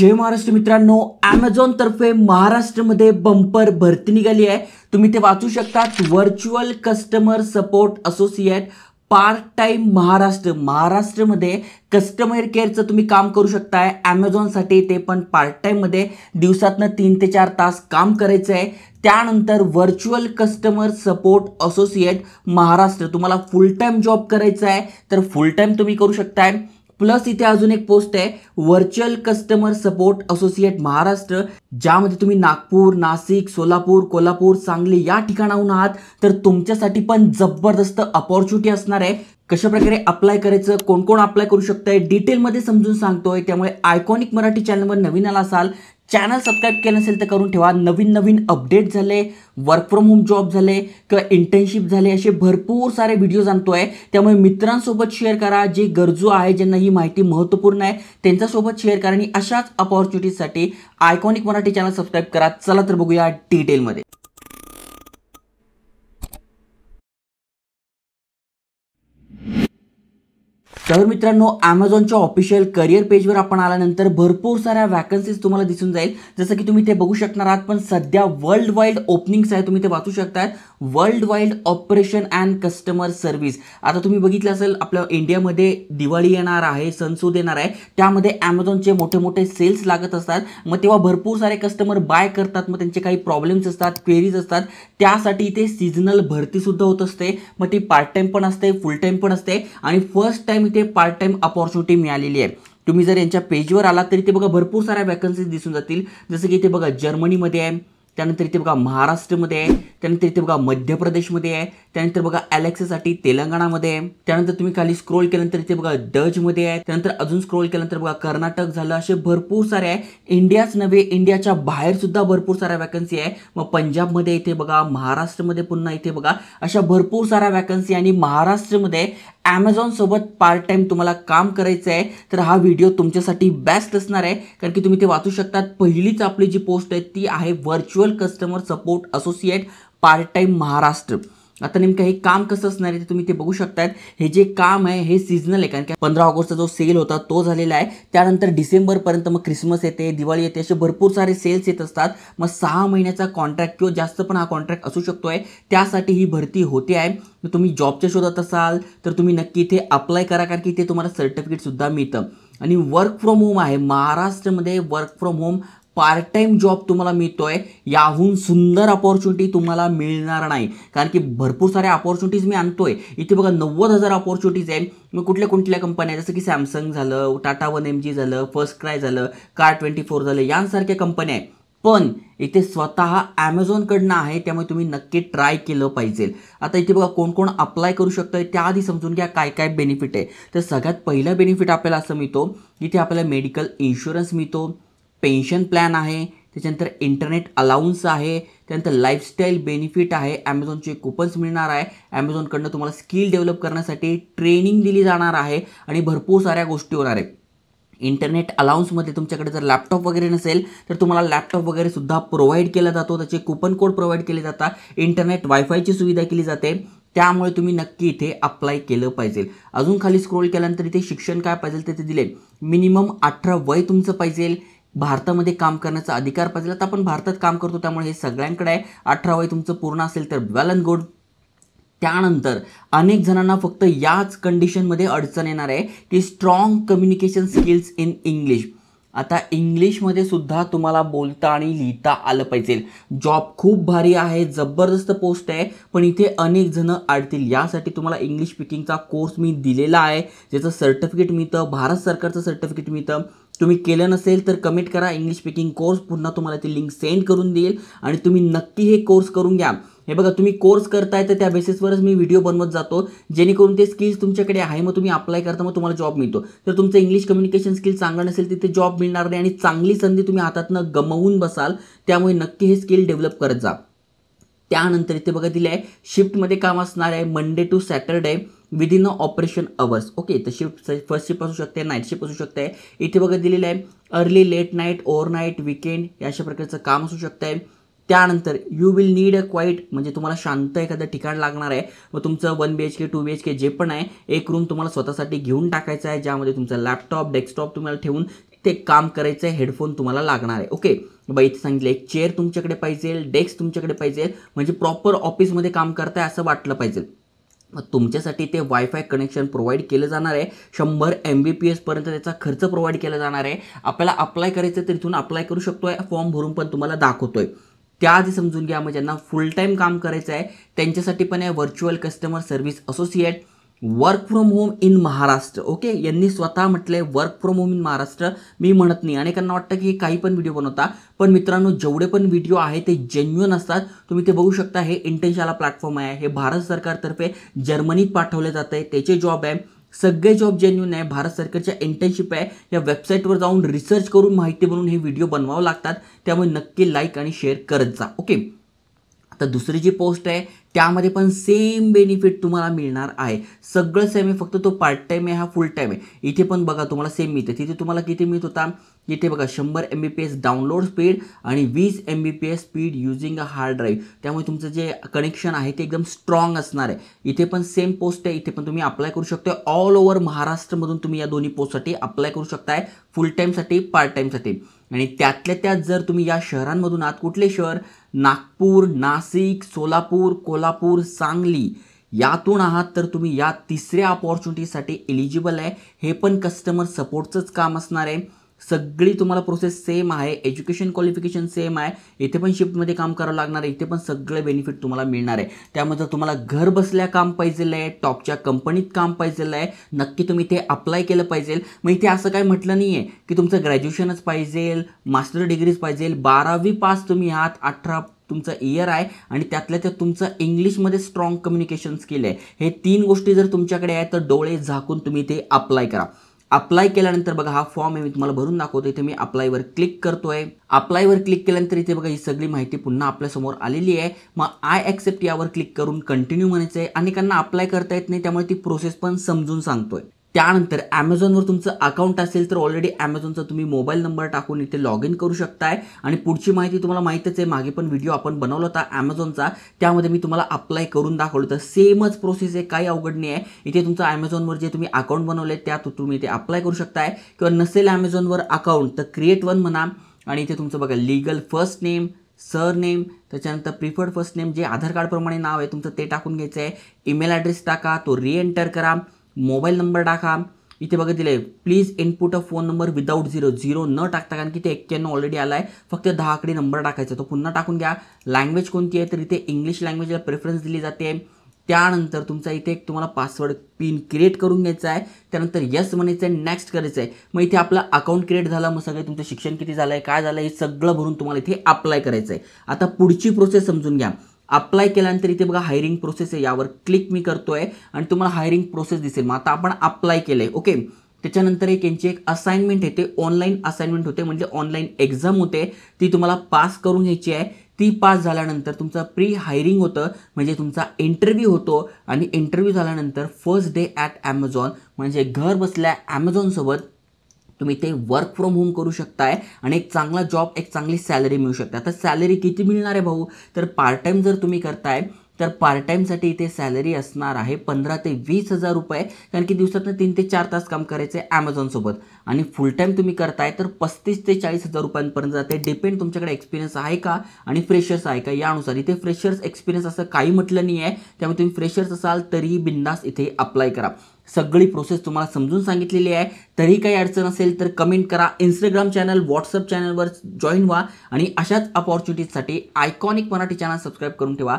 जय महाराष्ट्र मित्रांनो ॲमेझॉन तर्फे महाराष्ट्रमध्ये बंपर भरती निघाली आहे तुम्ही ते वाचू शकतात virtual customer support associate part time Maharashtra महाराष्ट्रमध्ये कस्टमर केअरचं तुम्ही काम करू शकताय ॲमेझॉनसाठी ते पण पार्ट टाईममध्ये दिवसातनं तीन ते चार तास काम करायचं आहे त्यानंतर virtual customer support associate Maharashtra तुम्हाला फुल टाईम जॉब करायचा आहे तर फुल टाईम तुम्ही करू शकताय प्लस इथे अजून एक पोस्ट आहे virtual customer support associate Maharashtra ज्यामध्ये तुम्ही नागपूर नाशिक सोलापूर कोल्हापूर सांगली या ठिकाणाहून आहात तर तुमच्यासाठी पण जबरदस्त अपॉर्च्युनिटी असणार आहे कशाप्रकारे प्रकारे अप्लाय करायचं कोण कोण अप्लाय करू शकतंय डिटेलमध्ये समजून सांगतोय त्यामुळे आयकॉनिक मराठी चॅनलवर नवीन आला असाल चॅनल सबस्क्राईब केलं नसेल तर करून ठेवा नवीन नवीन अपडेट झाले वर्क फ्रॉम होम जॉब झाले किंवा इंटर्नशिप झाले असे भरपूर सारे व्हिडिओज आणतो आहे त्यामुळे मित्रांसोबत शेअर करा जे गरजू आहे ज्यांना ही माहिती महत्त्वपूर्ण आहे त्यांच्यासोबत शेअर करा आणि अशाच अपॉर्च्युनिटीजसाठी आयकॉनिक मराठी चॅनल सबस्क्राईब करा चला तर बघूया डिटेलमध्ये तर मित्रांनो ॲमेझॉनच्या ऑफिशियल करिअर पेजवर आपण आल्यानंतर भरपूर साऱ्या वॅकन्सीज तुम्हाला दिसून जाईल जसं की तुम्ही ते बघू शकणार आहात पण सध्या वर्ल्ड वाईड ओपनिंग्स आहे तुम्ही ते वाचू शकता world wide operation and customer service आता तुम्ही बघितलं असेल आपल्या इंडियामध्ये दिवाळी येणार आहे सणसूद येणार आहे त्यामध्ये ॲमेझॉनचे मोठे मोठे सेल्स लागत असतात मग तेव्हा भरपूर सारे कस्टमर बाय करतात मग त्यांचे काही प्रॉब्लेम्स असतात क्वेरीज असतात त्यासाठी इथे सीझनल भरतीसुद्धा होत असते मग ती पार्ट टाईम पण असते फुल टाईम पण असते आणि फर्स्ट टाईम इथे इथे पार्ट टाईम अपॉर्च्युनिटी मिळालेली आहे तुम्ही जर यांच्या पेजवर आलात तरी ते बघा भरपूर साऱ्या वॅकन्सीज दिसून जातील जसं की इथे बघा जर्मनीमध्ये आहे त्यानंतर इथे बघा महाराष्ट्रमध्ये आहे त्यानंतर इथे बघा मध्य प्रदेशमध्ये आहे त्यानंतर बघा अलेक्सासाठी तेलंगणामध्ये आहे त्यानंतर तुम्ही खाली स्क्रोल केल्यानंतर इथे बघा डजमध्ये आहे त्यानंतर अजून स्क्रोल केल्यानंतर बघा कर्नाटक झालं असे भरपूर सारे आहे इंडियाच नव्हे इंडियाच्या बाहेर सुद्धा भरपूर साऱ्या वॅकन्सी आहे मग पंजाबमध्ये इथे बघा महाराष्ट्रमध्ये पुन्हा इथे बघा अशा भरपूर साऱ्या वॅकन्सी आणि महाराष्ट्रमध्ये ॲमेझॉनसोबत पार्ट टाईम तुम्हाला काम करायचं आहे तर हा व्हिडिओ तुमच्यासाठी बेस्ट असणार आहे कारण की तुम्ही ते वाचू शकतात पहिलीच आपली जी पोस्ट आहे ती आहे virtual customer support associate part time Maharashtra आता नेमकं हे काम कसं असणार आहे ते तुम्ही ते बघू शकतात हे जे काम आहे हे सीझनल आहे कारण की पंधरा ऑगस्टचा जो सेल होता तो झालेला आहे त्यानंतर डिसेंबरपर्यंत मग क्रिसमस येते दिवाळी येते असे भरपूर सारे सेल्स येत असतात मग सहा महिन्याचा कॉन्ट्रॅक्ट किंवा जास्त पण हा कॉन्ट्रॅक्ट असू शकतो आहे त्यासाठी ही भरती होते आहे तुम्ही जॉबच्या शोधात असाल तर तुम्ही नक्की इथे अप्लाय करा कारण की इथे तुम्हाला सर्टिफिकेटसुद्धा मिळतं आणि वर्क फ्रॉम होम आहे महाराष्ट्रामध्ये work from home part time job तुम्हाला आहे याहून सुंदर अपॉर्च्युनिटी तुम्हाला मिळणार नाही कारण की भरपूर साऱ्या अपॉर्च्युनिटीज मी आहे इथे बघा नव्वद हजार अपॉर्च्युनिटीज आहे मग कुठल्या कुठल्या कंपन्या जसं की सॅमसंग झालं टाटा वन एम जी झालं फर्स्ट क्राय झालं कार ट्वेंटी फोर झालं यांसारख्या कंपन्या आहेत पण इथे स्वतः ॲमेझॉनकडनं आहे त्यामुळे तुम्ही नक्की ट्राय केलं पाहिजे आता इथे बघा कोण कोण अप्लाय करू शकतं त्याआधी समजून घ्या काय काय बेनिफिट आहे तर सगळ्यात पहिलं बेनिफिट आपल्याला असं मिळतो इथे आपल्याला मेडिकल इन्शुरन्स मिळतो पेन्शन प्लॅन आहे त्याच्यानंतर इंटरनेट अलाउन्स आहे त्यानंतर लाईफस्टाईल बेनिफिट आहे ॲमेझॉनचे कुपन्स मिळणार आहे ॲमेझॉनकडनं तुम्हाला स्किल डेव्हलप करण्यासाठी ट्रेनिंग दिली जाणार आहे आणि भरपूर साऱ्या गोष्टी होणार आहेत इंटरनेट अलाउन्समध्ये तुमच्याकडे जर लॅपटॉप वगैरे नसेल तर तुम्हाला लॅपटॉप वगैरे सुद्धा प्रोव्हाइड केला जातो त्याचे कुपन कोड प्रोव्हाइड केले जातात इंटरनेट वायफायची सुविधा केली जाते त्यामुळे तुम्ही नक्की इथे अप्लाय केलं पाहिजे अजून खाली स्क्रोल केल्यानंतर इथे शिक्षण काय पाहिजे ते दिले मिनिमम अठरा वय तुमचं पाहिजे भारतामध्ये काम करण्याचा अधिकार पाहिजे तर आपण भारतात काम करतो त्यामुळे हे सगळ्यांकडे आहे अठरा वय तुमचं पूर्ण असेल तर वेल अँड गुड त्यानंतर अनेक जणांना फक्त याच कंडिशनमध्ये अडचण येणार आहे की strong communication skills in English आता इंग्लिशमध्ये सुद्धा तुम्हाला बोलता आणि लिहिता आलं पाहिजे जॉब खूप भारी आहे जबरदस्त पोस्ट आहे पण इथे अनेक जणं अडतील यासाठी तुम्हाला इंग्लिश स्पीकिंगचा कोर्स मी दिलेला आहे ज्याचं सर्टिफिकेट मिळतं भारत सरकारचं सर्टिफिकेट मिळतं तुम्ही केलं नसेल तर कमेंट करा इंग्लिश स्पीकिंग कोर्स पुन्हा तुम्हाला ती लिंक सेंड करून देईल आणि तुम्ही नक्की हे कोर्स करून घ्या हे बघा तुम्ही कोर्स करताय तर त्या बेसिसवरच मी व्हिडिओ बनवत जातो जेणेकरून ते स्किल्स तुमच्याकडे आहे मग तुम्ही अप्लाय करता मग तुम्हाला जॉब मिळतो तर तुमचं इंग्लिश कम्युनिकेशन स्किल चांगलं नसेल तिथे जॉब मिळणार नाही आणि चांगली संधी तुम्ही हातातनं गमवून बसाल त्यामुळे नक्की हे स्किल डेव्हलप करत जा त्यानंतर इथे बघा दिलं आहे शिफ्टमध्ये काम असणार आहे Monday to Saturday within a operation hours okay तर शिफ्ट फर्स्ट शिफ्ट असू शकते नाईट शिफ्ट असू शकते इथे बघा दिलेलं आहे early late night overnight weekend या अशा प्रकारचं काम असू शकतं आहे त्यानंतर you will need a quiet म्हणजे तुम्हाला शांत एखादं ठिकाण लागणार आहे मग तुमचं one B H K two B H K जे पण आहे एक रूम तुम्हाला स्वतःसाठी घेऊन टाकायचं आहे ज्यामध्ये तुमचा लॅपटॉप डेस्कटॉप तुम्हाला ठेवून ते काम करायचं आहे हेडफोन तुम्हाला लागणार आहे ओके बाई इथे सांगितलं एक चेअर तुमच्याकडे पाहिजे डेस्क तुमच्याकडे पाहिजे म्हणजे प्रॉपर ऑफिसमध्ये काम करताय असं वाटलं पाहिजे मग तुमच्यासाठी ते वायफाय कनेक्शन प्रोव्हाइड केलं जाणार आहे शंभर एम बी पी एसपर्यंत त्याचा खर्च प्रोव्हाइड केला जाणार आहे आपल्याला अप्लाय करायचं तर इथून अप्लाय करू शकतो आहे फॉर्म भरून पण तुम्हाला दाखवतो दाखवतोय त्याआधी समजून घ्या मग ज्यांना फुल टाईम काम करायचं आहे त्यांच्यासाठी पण आहे virtual customer service associate work from home in Maharashtra okay यांनी स्वतः म्हटले work from home in Maharashtra मी म्हणत नाही अनेकांना वाटतं की काही पण व्हिडिओ बनवता पण मित्रांनो जेवढे पण व्हिडिओ आहे ते जेन्युन असतात तुम्ही ते बघू शकता हे इंटेन्शाला प्लॅटफॉर्म आहे हे भारत सरकारतर्फे जर्मनीत पाठवले जात आहे त्याचे जॉब आहे सगळे जॉब जेन्युन आहे भारत सरकारच्या इंटर्नशिप आहे या वेबसाईटवर जाऊन रिसर्च करून माहिती बनवून हे व्हिडिओ बनवावं लागतात त्यामुळे नक्की लाईक आणि शेअर करत जा ओके तर दुसरी जी पोस्ट आहे त्यामध्ये पण सेम बेनिफिट तुम्हाला मिळणार आहे सगळं सेम आहे फक्त तो पार्ट टाईम आहे हा फुल टाईम आहे इथे पण बघा तुम्हाला सेम मिळते तिथे तुम्हाला किती मिळत होता इथे बघा शंभर M B P S download speed आणि वीस M B P S speed using a hard drive त्यामुळे तुमचं जे कनेक्शन आहे ते एकदम स्ट्रॉंग असणार आहे इथे पण सेम पोस्ट आहे इथे पण तुम्ही अप्लाय करू शकता ऑल ओव्हर महाराष्ट्रमधून तुम्ही या दोन्ही पोस्टसाठी अप्लाय करू शकताय फुल टाईमसाठी पार्ट टाईमसाठी आणि त्यातल्या त्यात जर तुम्ही या शहरांमधून आहात कुठले शहर नागपूर नाशिक सोलापूर कोल्हापूर सांगली यातून आहात तर तुम्ही या तिसऱ्या अपॉर्च्युनिटीसाठी एलिजिबल आहे हे पण कस्टमर सपोर्टचंच काम असणार आहे सगळी तुम्हाला प्रोसेस सेम आहे एज्युकेशन क्वालिफिकेशन सेम आहे इथे पण शिफ्टमध्ये काम करावं लागणार आहे इथे पण सगळे बेनिफिट तुम्हाला मिळणार आहे त्यामध्ये तुम्हाला घर बसल्या काम पाहिजेल आहे टॉपच्या कंपनीत काम पाहिजे आहे नक्की तुम्ही इथे अप्लाय केलं पाहिजे मग इथे असं काय म्हटलं नाही आहे की तुमचं ग्रॅज्युएशनच पाहिजे मास्टर डिग्रीज पाहिजे बारावी पास तुम्ही आहात अठरा तुमचं इयर आहे आणि त्यातल्या त्यात तुमचं इंग्लिशमध्ये स्ट्रॉंग कम्युनिकेशन स्किल आहे हे तीन गोष्टी जर तुमच्याकडे आहे तर डोळे झाकून तुम्ही ते अप्लाय करा अप्लाय केल्यानंतर बघा हा फॉर्म आहे मी तुम्हाला भरून दाखवतो इथे मी अप्लायवर क्लिक करतोय अप्लायवर क्लिक केल्यानंतर इथे बघा ही सगळी माहिती पुन्हा आपल्या समोर आलेली आहे मग आय ऍक्सेप्ट यावर क्लिक करून कंटिन्यू म्हणायचं आहे अनेकांना अप्लाय करता येत नाही त्यामुळे ती प्रोसेस पण समजून सांगतोय त्यानंतर ॲमेझॉनवर तुमचं अकाउंट असेल तर ऑलरेडी ॲमेझॉनचा तुम्ही मोबाईल नंबर टाकून इथे लॉग इन करू शकताय आणि पुढची माहिती तुम्हाला माहितीच आहे मागे पण व्हिडिओ आपण बनवला होता ॲमेझॉनचा त्यामध्ये मी तुम्हाला अप्लाय करून दाखवलं तर सेमच प्रोसेस आहे काही अवघड नाही आहे इथे तुमचं ॲमेझॉनवर जे तुम्ही अकाउंट बनवले त्यात तुम्ही इथे अप्लाय करू शकताय किंवा नसेल ॲमेझॉनवर अकाउंट तर क्रिएट वन म्हणा आणि इथे तुमचं बघा लिगल फर्स्ट नेम सरनेम त्याच्यानंतर प्रिफर्ड फर्स्ट नेम जे आधार कार्डप्रमाणे नाव आहे तुमचं ते टाकून घ्यायचं आहे ईमेल ॲड्रेस टाका तो रिएंटर करा मोबाईल नंबर टाका इथे बघा दिले please input a phone number without zero zero न टाकता कारण की ते एक्क्याण्णव ऑलरेडी आला आहे फक्त दहा आकडी नंबर टाकायचा तो पुन्हा टाकून घ्या लँग्वेज कोणती आहे तर इथे इंग्लिश लँग्वेजला प्रेफरन्स दिली जाते त्यानंतर तुमचा इथे एक तुम्हाला पासवर्ड पिन क्रिएट करून घ्यायचा आहे त्यानंतर यस म्हणायचं आहे नेक्स्ट करायचं आहे मग इथे आपला अकाउंट क्रिएट झाला मग सगळे तुमचं शिक्षण किती झालं आहे काय झालं हे सगळं भरून तुम्हाला इथे अप्लाय करायचं आहे आता पुढची प्रोसेस समजून घ्या अप्लाय केल्यानंतर इथे बघा हायरिंग प्रोसेस आहे यावर क्लिक मी करतो आहे आणि तुम्हाला हायरिंग प्रोसेस दिसेल मग आता आपण अप्लाय केलं आहे ओके त्याच्यानंतर एक यांची एक असाइनमेंट येते ऑनलाईन असाइनमेंट होते म्हणजे ऑनलाईन एक्झाम होते ती तुम्हाला पास करून घ्यायची आहे ती पास झाल्यानंतर तुमचं प्री हायरिंग होतं म्हणजे तुमचा इंटरव्ह्यू होतो आणि इंटरव्ह्यू झाल्यानंतर फर्स्ट डे ॲट ॲमेझॉन म्हणजे घर बसल्या ॲमेझॉनसोबत तुम्ही ते वर्क फ्रॉम होम करू शकताय आणि एक चांगला जॉब एक चांगली सॅलरी मिळू शकते आता सॅलरी किती मिळणार आहे भाऊ तर पार्ट टाईम जर तुम्ही करताय तर पार्ट टाईमसाठी इथे सॅलरी असणार आहे पंधरा ते वीस हजार रुपये कारण की दिवसातून तीन ते चार तास काम करायचं आहे ॲमेझॉनसोबत आणि फुल टाईम तुम्ही करताय तर पस्तीस ते चाळीस हजार रुपयांपर्यंत जाते डिपेंड तुमच्याकडे एक्सपिरियन्स आहे का आणि फ्रेशर्स आहे का यानुसार इथे फ्रेशर्स एक्सपिरियन्स असं काही म्हटलं नाही आहे त्यामुळे तुम्ही फ्रेशर्स असाल तरीही बिंदास इथे अप्लाय करा सगळी प्रोसेस तुम्हाला समजून सांगितलेली आहे तरी काही अडचण असेल तर कमेंट करा इंस्टाग्राम चॅनल व्हॉट्सअप चॅनलवर जॉईन व्हा आणि अशाच अपॉर्च्युनिटीजसाठी आयकॉनिक मराठी चॅनल सबस्क्राईब करून ठेवा